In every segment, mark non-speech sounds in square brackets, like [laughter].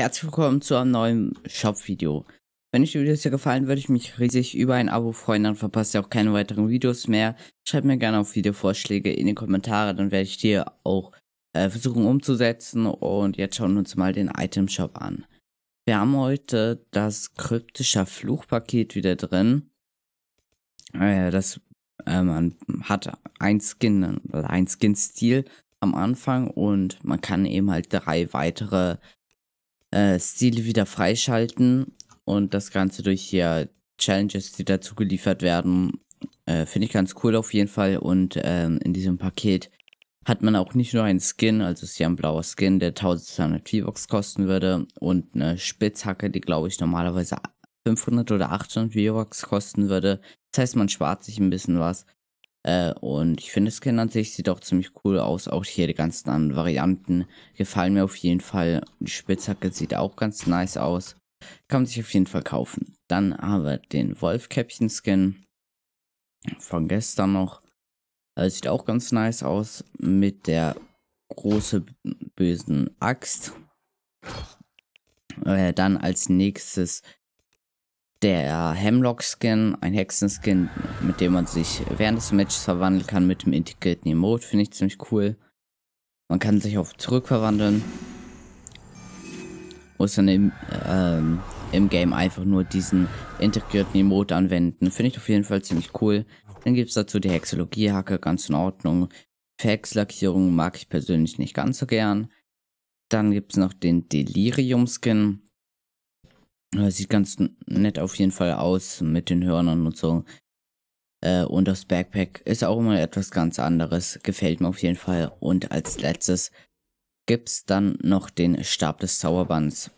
Herzlich willkommen zu einem neuen Shop-Video. Wenn euch die Videos hier gefallen, würde ich mich riesig über ein Abo freuen, dann verpasst ihr auch keine weiteren Videos mehr. Schreibt mir gerne auch Videovorschläge in die Kommentare, dann werde ich die auch äh, versuchen umzusetzen. Und jetzt schauen wir uns mal den Item-Shop an. Wir haben heute das kryptischer Fluchpaket wieder drin. Äh, das, äh, man hat ein Skin, ein Skin-Stil am Anfang und man kann eben halt drei weitere äh, Stile wieder freischalten und das Ganze durch hier Challenges, die dazu geliefert werden. Äh, Finde ich ganz cool auf jeden Fall. Und ähm, in diesem Paket hat man auch nicht nur einen Skin, also ist hier ein blauer Skin, der 1200 V-Box kosten würde und eine Spitzhacke, die glaube ich normalerweise 500 oder 800 V-Box kosten würde. Das heißt, man spart sich ein bisschen was. Äh, und ich finde das Skin an sich sieht auch ziemlich cool aus. Auch hier die ganzen anderen Varianten gefallen mir auf jeden Fall. Die Spitzhacke sieht auch ganz nice aus. Kann man sich auf jeden Fall kaufen. Dann haben wir den Wolfkäppchen-Skin von gestern noch. Äh, sieht auch ganz nice aus mit der großen bösen Axt. Äh, dann als nächstes der Hemlock-Skin, ein Hexenskin, mit dem man sich während des Matches verwandeln kann mit dem integrierten Emote, finde ich ziemlich cool. Man kann sich auf zurückverwandeln. Muss dann im, ähm, im Game einfach nur diesen integrierten Emote anwenden. Finde ich auf jeden Fall ziemlich cool. Dann gibt es dazu die Hexologie-Hacke, ganz in Ordnung. Fax-Lackierung mag ich persönlich nicht ganz so gern. Dann gibt es noch den Delirium-Skin. Äh, sieht ganz nett auf jeden Fall aus mit den Hörnern und so. Äh, und das Backpack ist auch immer etwas ganz anderes. Gefällt mir auf jeden Fall. Und als letztes gibt's dann noch den Stab des Zauberbands.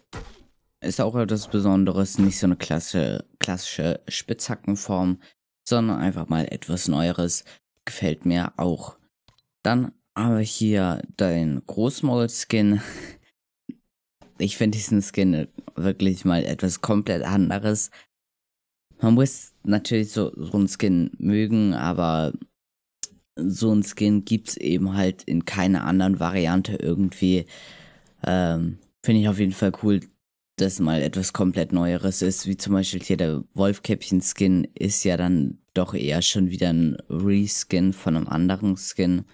Ist auch etwas Besonderes, nicht so eine klassische, klassische Spitzhackenform, sondern einfach mal etwas Neueres. Gefällt mir auch. Dann habe ich hier den Großmaul-Skin. [laughs] ich finde diesen Skin wirklich mal etwas komplett anderes. Man muss natürlich so, so einen Skin mögen, aber so einen Skin gibt es eben halt in keiner anderen Variante irgendwie. Ähm, finde ich auf jeden Fall cool, dass mal etwas komplett Neueres ist, wie zum Beispiel hier der Wolfkäppchen-Skin ist ja dann doch eher schon wieder ein Reskin von einem anderen Skin.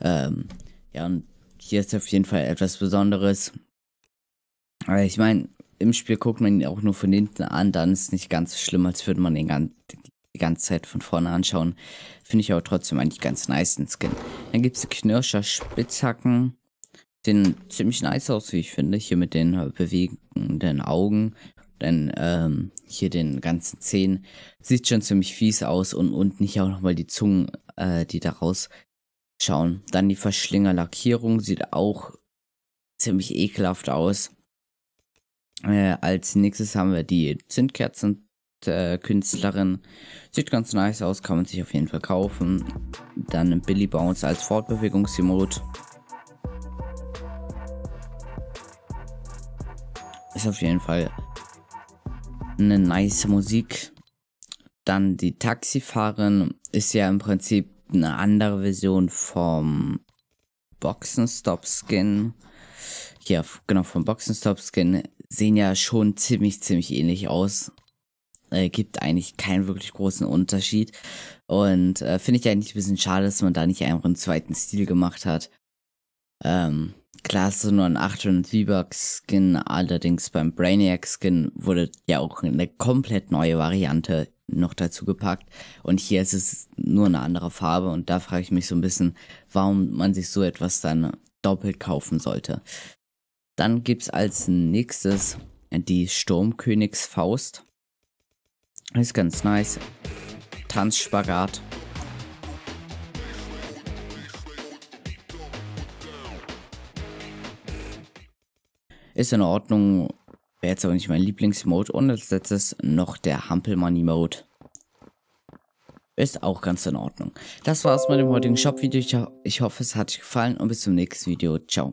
Ähm, ja, und hier ist auf jeden Fall etwas Besonderes. Aber ich meine, im Spiel guckt man ihn auch nur von hinten an, dann ist es nicht ganz so schlimm, als würde man ihn ganzen die ganze Zeit von vorne anschauen. Finde ich aber trotzdem eigentlich ganz nice, den Skin. Dann gibt es Knirscher Spitzhacken. Den ziemlich nice aus, wie ich finde. Hier mit den äh, bewegenden Augen. Dann ähm, hier den ganzen Zehen. Sieht schon ziemlich fies aus. Und unten hier auch nochmal die Zungen, äh, die da rausschauen. Dann die Verschlingerlackierung. Sieht auch ziemlich ekelhaft aus. Äh, als nächstes haben wir die Zündkerzen. Äh, Künstlerin. Sieht ganz nice aus, kann man sich auf jeden Fall kaufen. Dann Billy Bounce als Fortbewegungsimod. Ist auf jeden Fall eine nice Musik. Dann die Taxifahrerin ist ja im Prinzip eine andere Version vom Boxen Stop Skin ja, genau, vom Boxenstop-Skin sehen ja schon ziemlich, ziemlich ähnlich aus. Äh, gibt eigentlich keinen wirklich großen Unterschied. Und äh, finde ich eigentlich ein bisschen schade, dass man da nicht einfach einen zweiten Stil gemacht hat. Ähm, klar ist so nur ein 800 V-Bucks-Skin, allerdings beim Brainiac-Skin wurde ja auch eine komplett neue Variante noch dazu gepackt. Und hier ist es nur eine andere Farbe und da frage ich mich so ein bisschen, warum man sich so etwas dann doppelt kaufen sollte. Dann gibt es als nächstes die Sturmkönigsfaust. Ist ganz nice. Tanzspagat. Ist in Ordnung. Wäre jetzt aber nicht mein Lieblingsmode. Und als letztes noch der hampelmoney mode Ist auch ganz in Ordnung. Das war's mit dem heutigen Shop-Video. Ich hoffe, es hat euch gefallen und bis zum nächsten Video. Ciao.